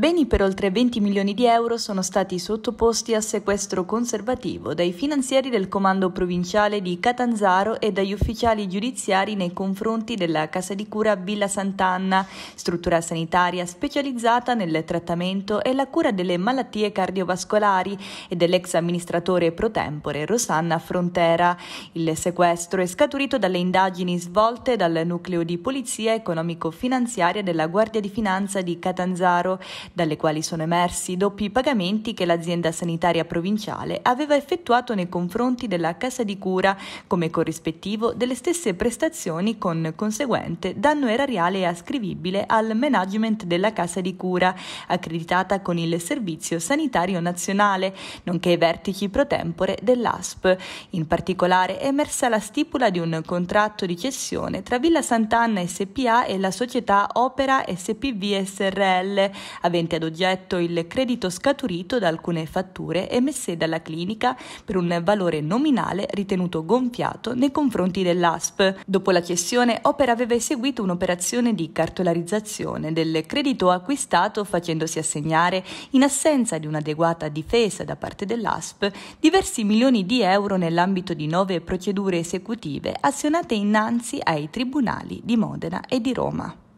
Beni per oltre 20 milioni di euro sono stati sottoposti a sequestro conservativo dai finanzieri del comando provinciale di Catanzaro e dagli ufficiali giudiziari nei confronti della casa di cura Villa Sant'Anna, struttura sanitaria specializzata nel trattamento e la cura delle malattie cardiovascolari e dell'ex amministratore pro tempore Rosanna Frontera. Il sequestro è scaturito dalle indagini svolte dal nucleo di polizia economico-finanziaria della Guardia di Finanza di Catanzaro dalle quali sono emersi i doppi pagamenti che l'azienda sanitaria provinciale aveva effettuato nei confronti della casa di cura come corrispettivo delle stesse prestazioni con conseguente danno erariale ascrivibile al management della casa di cura, accreditata con il Servizio Sanitario Nazionale, nonché ai vertici pro tempore dell'ASP. In particolare è emersa la stipula di un contratto di cessione tra Villa Sant'Anna SPA e la società Opera SPV SRL, avendo avente ad oggetto il credito scaturito da alcune fatture emesse dalla clinica per un valore nominale ritenuto gonfiato nei confronti dell'ASP. Dopo la cessione, Opera aveva eseguito un'operazione di cartolarizzazione del credito acquistato facendosi assegnare, in assenza di un'adeguata difesa da parte dell'ASP, diversi milioni di euro nell'ambito di nove procedure esecutive azionate innanzi ai tribunali di Modena e di Roma.